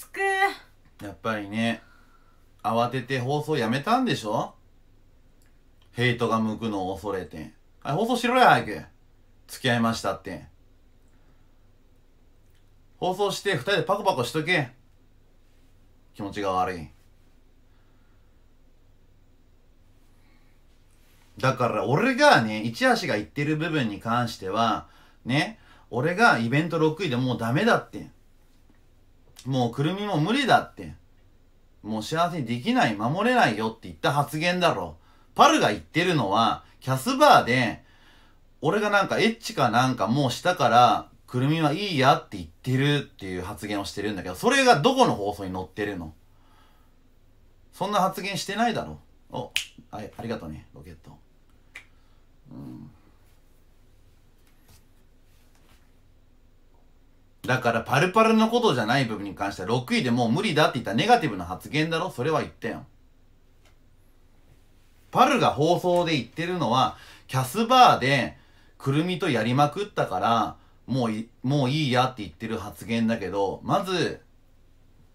つくやっぱりね慌てて放送やめたんでしょヘイトが向くのを恐れてあ放送しろや早く付き合いましたって放送して2人でパコパコしとけ気持ちが悪いだから俺がね一橋が言ってる部分に関してはね俺がイベント6位でもうダメだってもうくるみも無理だって。もう幸せにできない、守れないよって言った発言だろ。パルが言ってるのは、キャスバーで、俺がなんかエッチかなんかもうしたから、くるみはいいやって言ってるっていう発言をしてるんだけど、それがどこの放送に載ってるのそんな発言してないだろ。お、はい、ありがとうね、ロケット。うんだからパルパルのことじゃない部分に関しては6位でもう無理だって言ったネガティブな発言だろそれは言ったよ。パルが放送で言ってるのは、キャスバーでくるみとやりまくったから、もうい、もういいやって言ってる発言だけど、まず、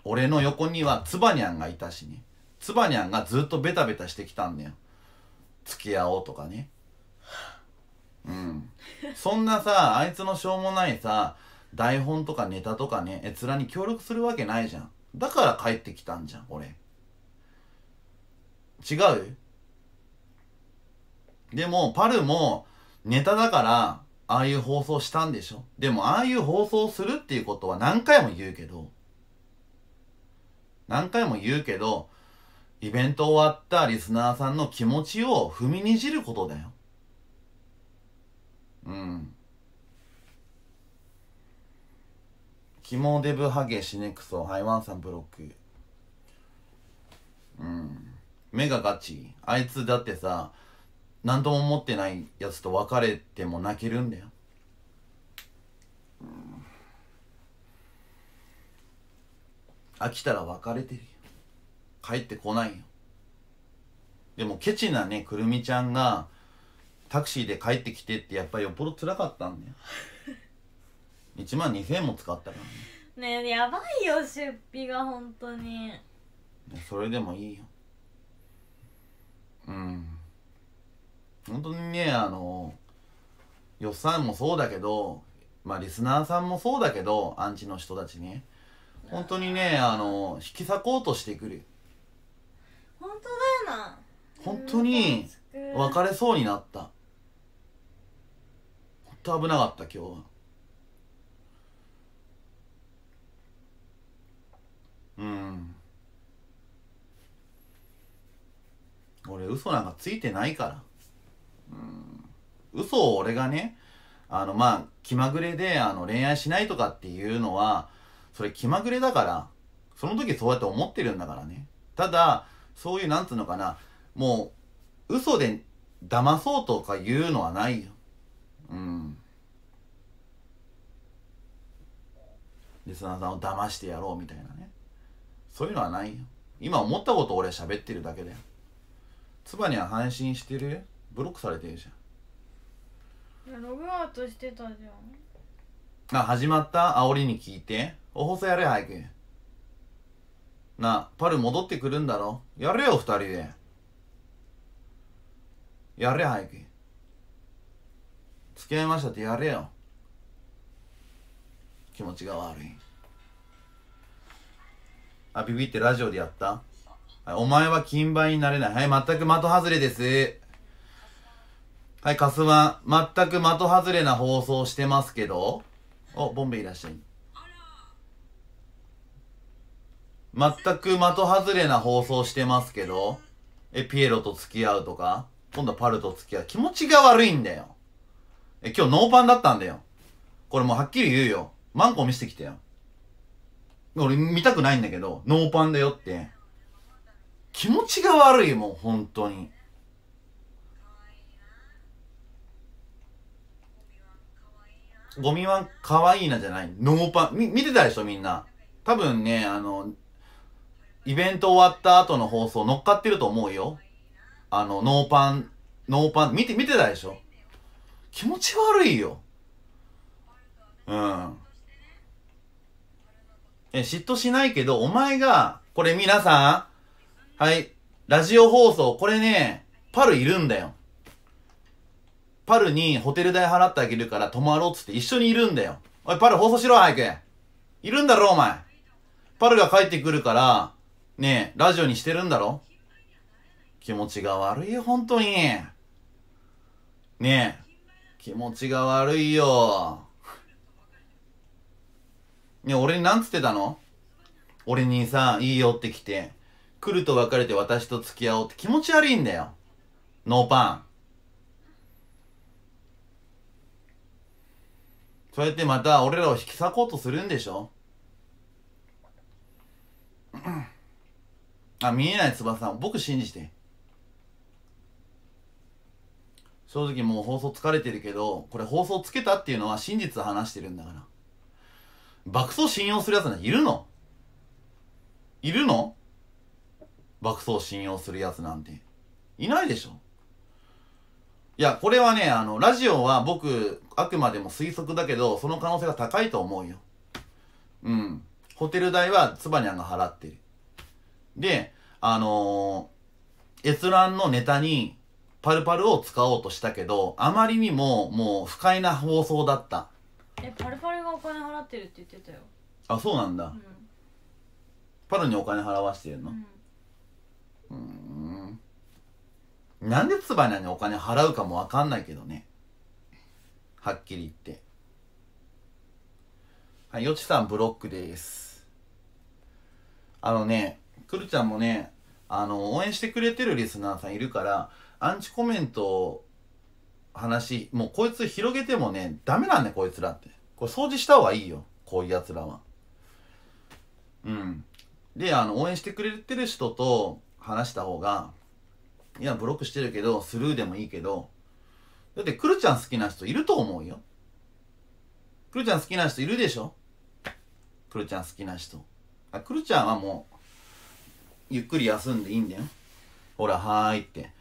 俺の横にはつばにゃんがいたしね。つばにゃんがずっとベタベタしてきたんだよ。付き合おうとかね。うん。そんなさ、あいつのしょうもないさ、台本とかネタとかね閲覧に協力するわけないじゃんだから帰ってきたんじゃん俺違うでもパルもネタだからああいう放送したんでしょでもああいう放送するっていうことは何回も言うけど何回も言うけどイベント終わったリスナーさんの気持ちを踏みにじることだようんキモデブハゲシネクソハイワンさんブロックうん目がガチあいつだってさ何とも思ってないやつと別れても泣けるんだよ、うん、飽きたら別れてるよ帰ってこないよでもケチなねくるみちゃんがタクシーで帰ってきてってやっぱりよっぽど辛かったんだよ1万2000円も使ったからねねやばいよ出費が本当にそれでもいいようん本当にねあの予算もそうだけどまあリスナーさんもそうだけどアンチの人たちね本当にねあの引き裂こうとしてくる本当だよな本当に別れそうになった本当危なかった今日は。うん俺嘘なんかついてないからうん嘘を俺がねあのまあ気まぐれであの恋愛しないとかっていうのはそれ気まぐれだからその時そうやって思ってるんだからねただそういうなんつうのかなもう嘘で騙そうとか言うのはないようんリスナーさんを騙してやろうみたいなねそういうのはないよ今思ったこと俺喋ってるだけだよ妻には配信してるブロックされてるじゃんログアウトしてたじゃんあ始まった煽りに聞いてお放送やれ早くなパル戻ってくるんだろやれよ二人でやれ早く付き合いましたってやれよ気持ちが悪いあ、ビビってラジオでやったお前は金梅になれない。はい、全く的外れです。はい、カスワン。全く的外れな放送してますけど。お、ボンベいらっしゃい。全く的外れな放送してますけど。え、ピエロと付き合うとか。今度はパルと付き合う。気持ちが悪いんだよ。え、今日ノーパンだったんだよ。これもうはっきり言うよ。マンコ見せてきてよ。俺見たくないんだけど、ノーパンだよって。気持ちが悪いもん、本当に。ゴミワン愛いいなじゃない。ノーパン。み、見てたでしょ、みんな。多分ね、あの、イベント終わった後の放送乗っかってると思うよ。あの、ノーパン、ノーパン、見て、見てたでしょ気持ち悪いよ。うん。え嫉妬しないけど、お前が、これ皆さん、はい、ラジオ放送、これね、パルいるんだよ。パルにホテル代払ってあげるから泊まろうっつって一緒にいるんだよ。おい、パル放送しろ、早く。いるんだろ、お前。パルが帰ってくるから、ねえ、ラジオにしてるんだろ気持ちが悪いよ、本当に。ねえ、気持ちが悪いよ。いや、俺になんつってたの俺にさ、いいよって来て、来ると別れて私と付き合おうって気持ち悪いんだよ。ノーパン。そうやってまた俺らを引き裂こうとするんでしょあ、見えない翼僕信じて。正直もう放送疲れてるけど、これ放送つけたっていうのは真実話してるんだから。爆走信用するやつなんているのいるの爆走信用するやつなんて。いないでしょいや、これはね、あの、ラジオは僕、あくまでも推測だけど、その可能性が高いと思うよ。うん。ホテル代はつばにゃんが払ってる。で、あのー、閲覧のネタに、パルパルを使おうとしたけど、あまりにももう不快な放送だった。えパルパルがお金払ってるって言ってたよあそうなんだ、うん、パルにお金払わしてるのうんうなんでツバニにお金払うかも分かんないけどねはっきり言ってはいよちさんブロックですあのねくるちゃんもねあの応援してくれてるリスナーさんいるからアンチコメント話もうこいつ広げてもねダメなんだ、ね、こいつらってこれ掃除した方がいいよこういう奴らはうんであの応援してくれてる人と話した方がいやブロックしてるけどスルーでもいいけどだってくるちゃん好きな人いると思うよくるちゃん好きな人いるでしょくるちゃん好きな人あくるちゃんはもうゆっくり休んでいいんだよほらはーいって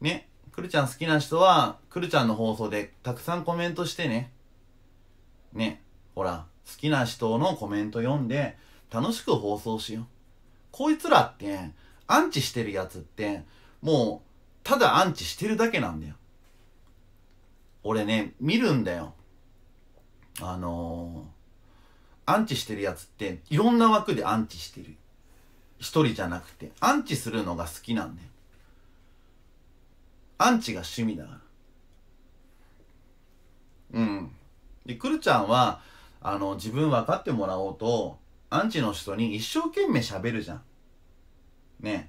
ねくるちゃん好きな人はくるちゃんの放送でたくさんコメントしてねね、ほら、好きな人のコメント読んで、楽しく放送しよう。こいつらって、アンチしてるやつって、もう、ただアンチしてるだけなんだよ。俺ね、見るんだよ。あのー、アンチしてるやつって、いろんな枠でアンチしてる。一人じゃなくて、アンチするのが好きなんだよ。アンチが趣味だから。うん。で、くるちゃんは、あの、自分分かってもらおうと、アンチの人に一生懸命喋るじゃん。ね。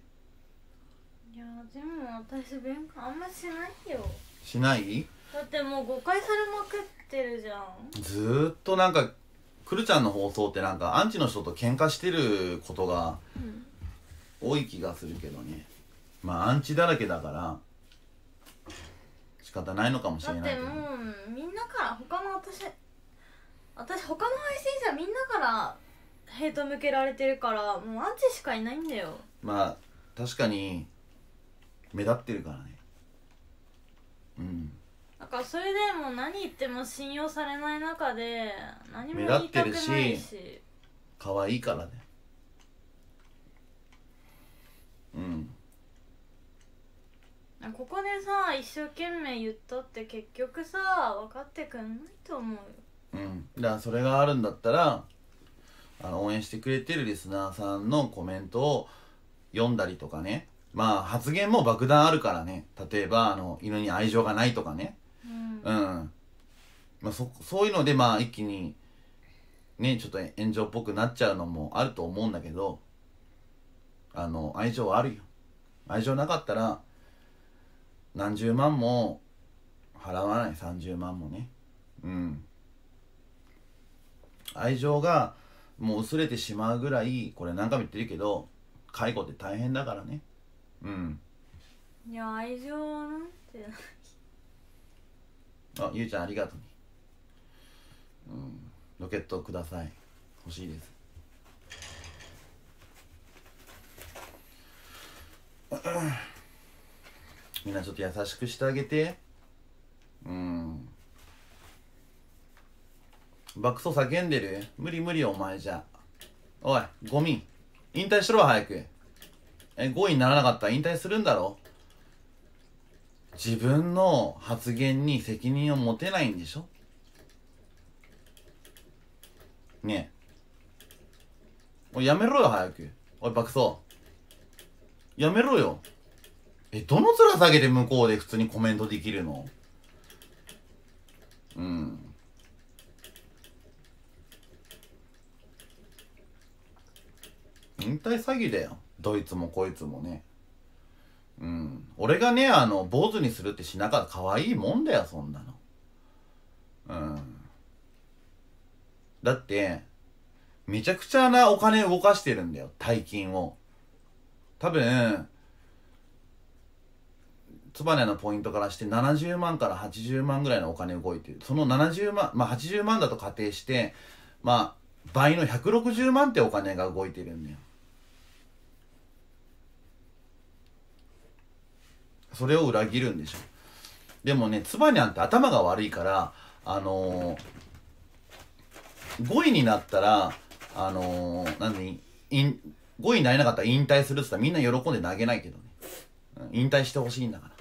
いや、でも私、勉強あんましないよ。しないだってもう誤解されまくってるじゃん。ずっとなんか、くるちゃんの放送ってなんか、アンチの人と喧嘩してることが、多い気がするけどね。まあ、アンチだらけだから、方ないのかもしれないけどだってもうみんなから他の私私他の配信者みんなからヘイト向けられてるからもうアンチしかいないんだよまあ確かに目立ってるからねうんだからそれでもう何言っても信用されない中で何も目言立いってたくるないしし可愛いからねここでさ一生懸命言ったって結局さ分かってくんないと思うようんだからそれがあるんだったらあの応援してくれてるリスナーさんのコメントを読んだりとかねまあ発言も爆弾あるからね例えばあの犬に愛情がないとかねうん、うんまあ、そそういうのでまあ一気にねちょっと炎上っぽくなっちゃうのもあると思うんだけどあの愛情はあるよ愛情なかったら何十万も払わない30万もねうん愛情がもう薄れてしまうぐらいこれ何回も言ってるけど介護って大変だからねうんいや愛情なんてあゆうちゃんありがとう、うん、ロケットください欲しいです Ugh. みんなちょっと優しくしてあげてうん爆走叫んでる無理無理お前じゃおいゴミ引退しろ早くえ5位にならなかったら引退するんだろ自分の発言に責任を持てないんでしょねえおいやめろよ早くおい爆走やめろよえ、どの面下げて向こうで普通にコメントできるのうん。引退詐欺だよ。どいつもこいつもね。うん。俺がね、あの、坊主にするってしなかった可愛いもんだよ、そんなの。うん。だって、めちゃくちゃなお金動かしてるんだよ、大金を。多分、ツバネのポイントからして70万から80万ぐらいのお金動いてる。その70万、まあ80万だと仮定して、まあ倍の160万ってお金が動いてるんだよ。それを裏切るんでしょ。でもね、ツバにゃんって頭が悪いから、あのー、5位になったら、あのー、何5位になれなかったら引退するっつったらみんな喜んで投げないけどね。引退してほしいんだから。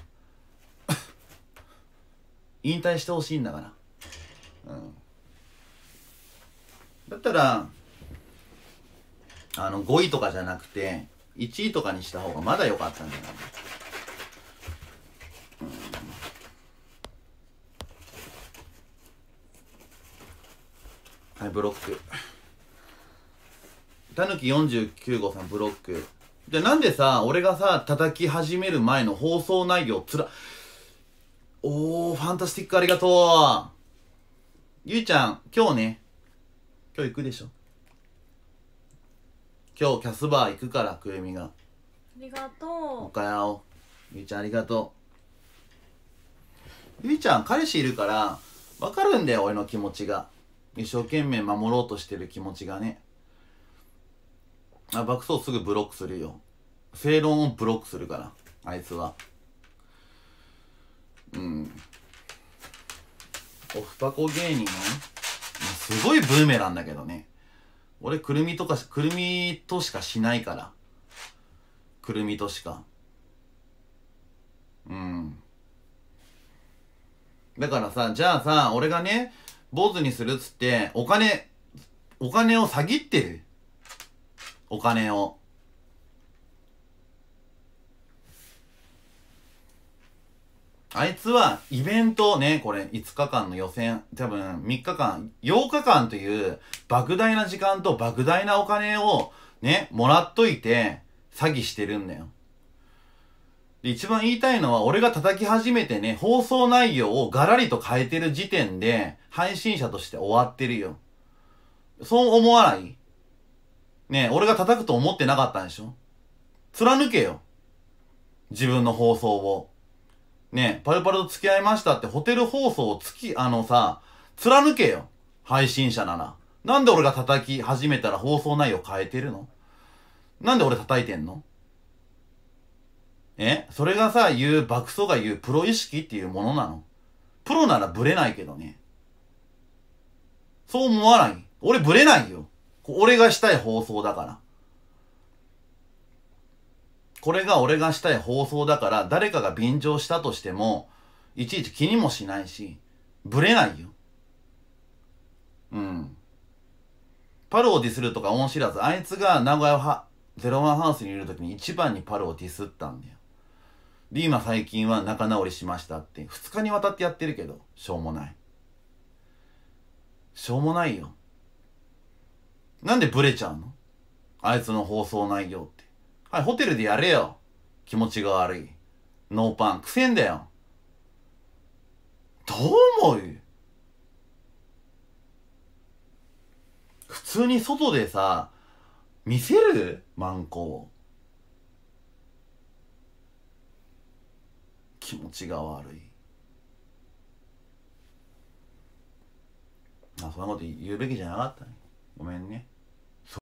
引退してほしいんだから、うん、だったらあの5位とかじゃなくて1位とかにした方がまだ良かったんじゃないはい、ブロック。たぬき49号さん、ブロック。じゃあなんでさ、俺がさ、叩き始める前の放送内容つら、おー、ファンタスティックありがとう。ゆいちゃん、今日ね、今日行くでしょ今日キャスバー行くから、くるみが。ありがとう。おかやお。ゆいちゃんありがとう。ゆいちゃん、彼氏いるから、わかるんだよ、俺の気持ちが。一生懸命守ろうとしてる気持ちがね。あ、爆走すぐブロックするよ。正論をブロックするから、あいつは。うんオフパコ芸人のねすごいブーメランだけどね俺くるみとかくるみとしかしないからくるみとしかうんだからさじゃあさ俺がね坊主にするっつってお金お金を詐欺ってるお金をあいつはイベントをね、これ5日間の予選、多分3日間、8日間という莫大な時間と莫大なお金をね、もらっといて詐欺してるんだよ。で、一番言いたいのは俺が叩き始めてね、放送内容をガラリと変えてる時点で配信者として終わってるよ。そう思わないね俺が叩くと思ってなかったんでしょ貫けよ。自分の放送を。ね、パルパルと付き合いましたってホテル放送をつき、あのさ、貫けよ。配信者なら。なんで俺が叩き始めたら放送内容変えてるのなんで俺叩いてんのえそれがさ、言う、爆走が言うプロ意識っていうものなのプロならブレないけどね。そう思わない。俺ブレないよ。俺がしたい放送だから。これが俺がしたい放送だから、誰かが便乗したとしても、いちいち気にもしないし、ブレないよ。うん。パロをディスるとか恩知らず、あいつが名古屋は、ゼロワンハウスにいる時に一番にパロをディスったんだよ。で、今最近は仲直りしましたって、二日にわたってやってるけど、しょうもない。しょうもないよ。なんでブレちゃうのあいつの放送内容って。ホテルでやれよ。気持ちが悪い。ノーパン、くせんだよ。どう思う普通に外でさ、見せるマンコを。気持ちが悪い。あ、そんなこと言うべきじゃなかったね。ごめんね。